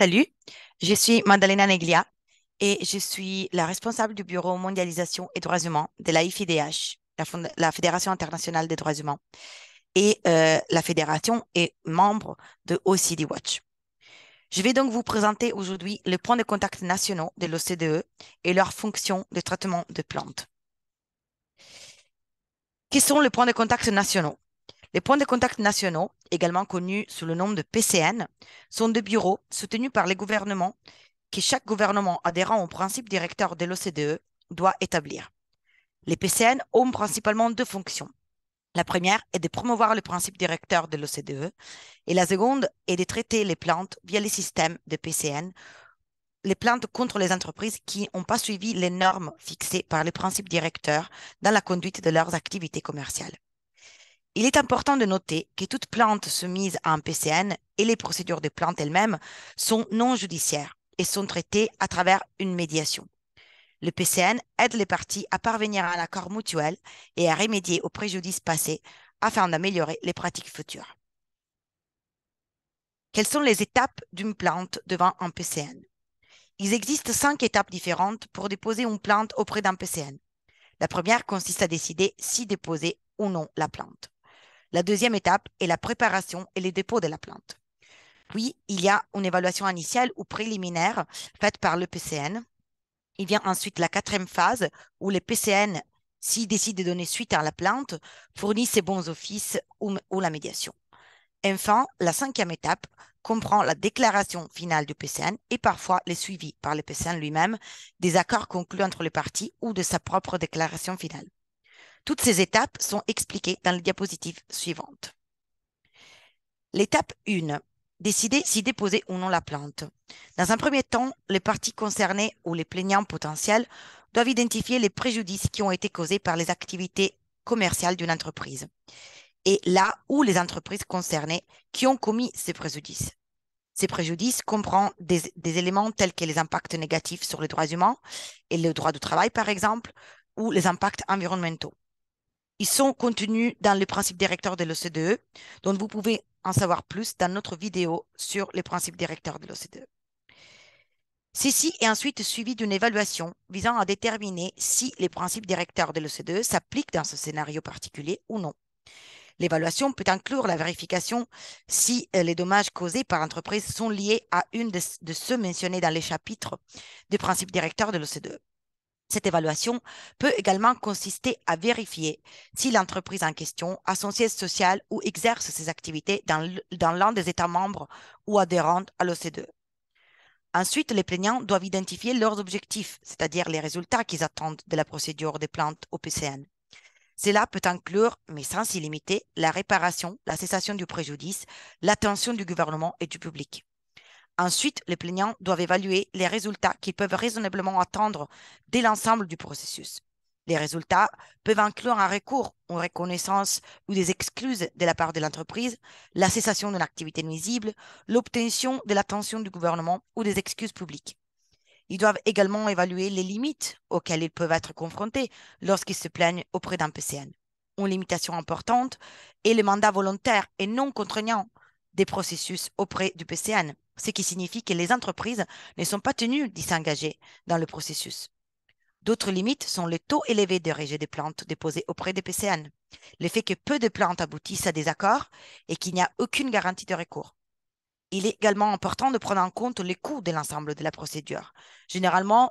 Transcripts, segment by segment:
Salut, je suis Madalena Neglia et je suis la responsable du bureau mondialisation et droits humains de la FIDH, la, Fédération internationale des droits humains. Et euh, la fédération est membre de OCD Watch. Je vais donc vous présenter aujourd'hui les points de contact nationaux de l'OCDE et leurs fonctions de traitement de plantes. Quels sont les points de contact nationaux les points de contact nationaux, également connus sous le nom de PCN, sont des bureaux soutenus par les gouvernements que chaque gouvernement adhérent au principe directeur de l'OCDE doit établir. Les PCN ont principalement deux fonctions. La première est de promouvoir le principe directeur de l'OCDE et la seconde est de traiter les plantes via les systèmes de PCN, les plantes contre les entreprises qui n'ont pas suivi les normes fixées par les principes directeurs dans la conduite de leurs activités commerciales. Il est important de noter que toute plainte soumise à un PCN et les procédures de plantes elles-mêmes sont non judiciaires et sont traitées à travers une médiation. Le PCN aide les parties à parvenir à un accord mutuel et à remédier aux préjudices passés afin d'améliorer les pratiques futures. Quelles sont les étapes d'une plante devant un PCN Il existe cinq étapes différentes pour déposer une plante auprès d'un PCN. La première consiste à décider si déposer ou non la plante. La deuxième étape est la préparation et les dépôts de la plante. Puis, il y a une évaluation initiale ou préliminaire faite par le PCN. Il vient ensuite la quatrième phase où le PCN, s'il décide de donner suite à la plante, fournit ses bons offices ou, ou la médiation. Enfin, la cinquième étape comprend la déclaration finale du PCN et parfois les suivis par le PCN lui-même des accords conclus entre les parties ou de sa propre déclaration finale. Toutes ces étapes sont expliquées dans la diapositive suivante. L'étape 1. Décider si déposer ou non la plante. Dans un premier temps, les parties concernées ou les plaignants potentiels doivent identifier les préjudices qui ont été causés par les activités commerciales d'une entreprise et là où les entreprises concernées qui ont commis ces préjudices. Ces préjudices comprennent des, des, éléments tels que les impacts négatifs sur les droits humains et le droit du travail, par exemple, ou les impacts environnementaux. Ils sont contenus dans les principes directeurs de l'OCDE, dont vous pouvez en savoir plus dans notre vidéo sur les principes directeurs de l'OCDE. Ceci est ensuite suivi d'une évaluation visant à déterminer si les principes directeurs de l'OCDE s'appliquent dans ce scénario particulier ou non. L'évaluation peut inclure la vérification si euh, les dommages causés par l'entreprise sont liés à une de, ceux mentionnés dans les chapitres des principes directeurs de l'OCDE. Cette évaluation peut également consister à vérifier si l'entreprise en question a son siège social ou exerce ses activités dans l'un des États membres ou adhérents à l'OCDE. Ensuite, les plaignants doivent identifier leurs objectifs, c'est-à-dire les résultats qu'ils attendent de la procédure des plantes au PCN. Cela peut inclure, mais sans s'y limiter, la réparation, la cessation du préjudice, l'attention du gouvernement et du public. Ensuite, les plaignants doivent évaluer les résultats qu'ils peuvent raisonnablement attendre dès l'ensemble du processus. Les résultats peuvent inclure un recours, une reconnaissance ou des excuses de la part de l'entreprise, la cessation d'une activité nuisible, l'obtention de l'attention du gouvernement ou des excuses publiques. Ils doivent également évaluer les limites auxquelles ils peuvent être confrontés lorsqu'ils se plaignent auprès d'un PCN. Une limitation importante est le mandat volontaire et non contraignant des processus auprès du PCN, ce qui signifie que les entreprises ne sont pas tenues d'y s'engager dans le processus. D'autres limites sont le taux élevé de rejet des plantes déposées auprès des PCN, le fait que peu de plantes aboutissent à des accords et qu'il n'y a aucune garantie de recours. Il est également important de prendre en compte les coûts de l'ensemble de la procédure. Généralement,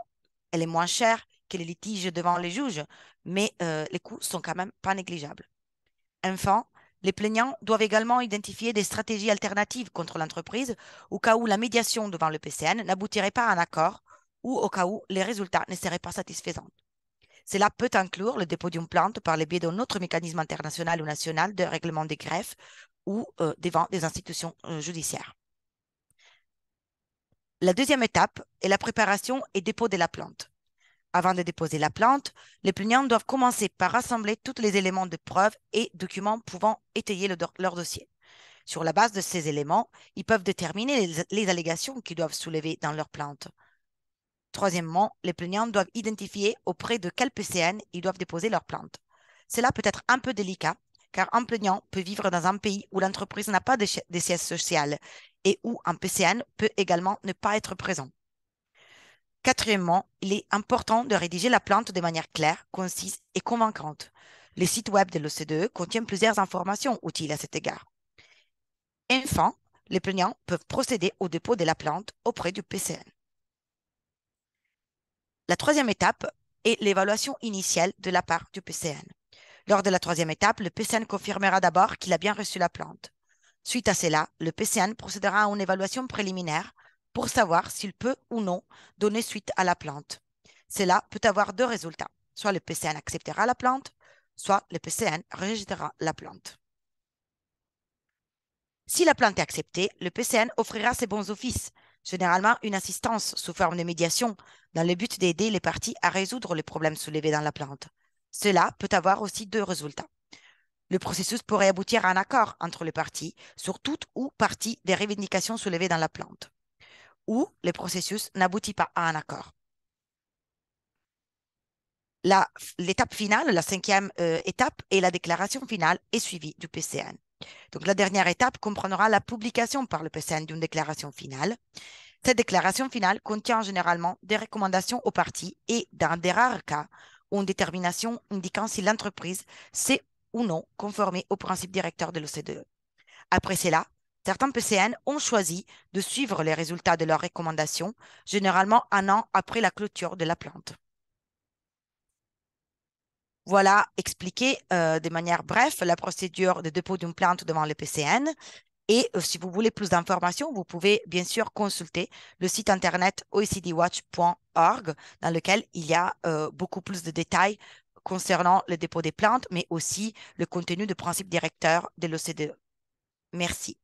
elle est moins chère que les litiges devant les juges, mais euh, les coûts sont quand même pas négligeables. Enfin, les plaignants doivent également identifier des stratégies alternatives contre l'entreprise au cas où la médiation devant le PCN n'aboutirait pas à un accord ou au cas où les résultats ne seraient pas satisfaisants. Cela peut inclure le dépôt d'une plainte par le biais d'un autre mécanisme international ou national de règlement des greffes ou euh, devant des institutions euh, judiciaires. La deuxième étape est la préparation et dépôt de la plainte. Avant de déposer la plante, les plaignants doivent commencer par rassembler tous les éléments de preuve et documents pouvant étayer leur dossier. Sur la base de ces éléments, ils peuvent déterminer les, allégations qu'ils doivent soulever dans leur plante. Troisièmement, les plaignants doivent identifier auprès de quel PCN ils doivent déposer leur plante. Cela peut être un peu délicat, car un plaignant peut vivre dans un pays où l'entreprise n'a pas de, de siège social et où un PCN peut également ne pas être présent. Quatrièmement, il est important de rédiger la plante de manière claire, concise et convaincante. Les sites web de l'OCDE contiennent plusieurs informations utiles à cet égard. Enfin, les plaignants peuvent procéder au dépôt de la plante auprès du PCN. La troisième étape est l'évaluation initiale de la part du PCN. Lors de la troisième étape, le PCN confirmera d'abord qu'il a bien reçu la plante. Suite à cela, le PCN procédera à une évaluation préliminaire pour savoir s'il peut ou non donner suite à la plante. Cela peut avoir deux résultats. Soit le PCN acceptera la plante, soit le PCN rejettera la plante. Si la plante est acceptée, le PCN offrira ses bons offices, généralement une assistance sous forme de médiation, dans le but d'aider les parties à résoudre les problèmes soulevés dans la plante. Cela peut avoir aussi deux résultats. Le processus pourrait aboutir à un accord entre les parties sur toute ou partie des revendications soulevées dans la plante où le processus n'aboutit pas à un accord. L'étape finale, la cinquième euh, étape, est la déclaration finale et suivie du PCN. Donc la dernière étape comprendra la publication par le PCN d'une déclaration finale. Cette déclaration finale contient généralement des recommandations aux parties et, dans des rares cas, une détermination indiquant si l'entreprise s'est ou non conformée aux principes directeurs de l'OCDE. Après cela, Certains PCN ont choisi de suivre les résultats de leurs recommandations, généralement un an après la clôture de la plante. Voilà expliqué euh, de manière brève la procédure de dépôt d'une plante devant le PCN. Et euh, si vous voulez plus d'informations, vous pouvez bien sûr consulter le site internet oecdwatch.org dans lequel il y a euh, beaucoup plus de détails concernant le dépôt des plantes, mais aussi le contenu de principe directeur de l'OCDE. Merci.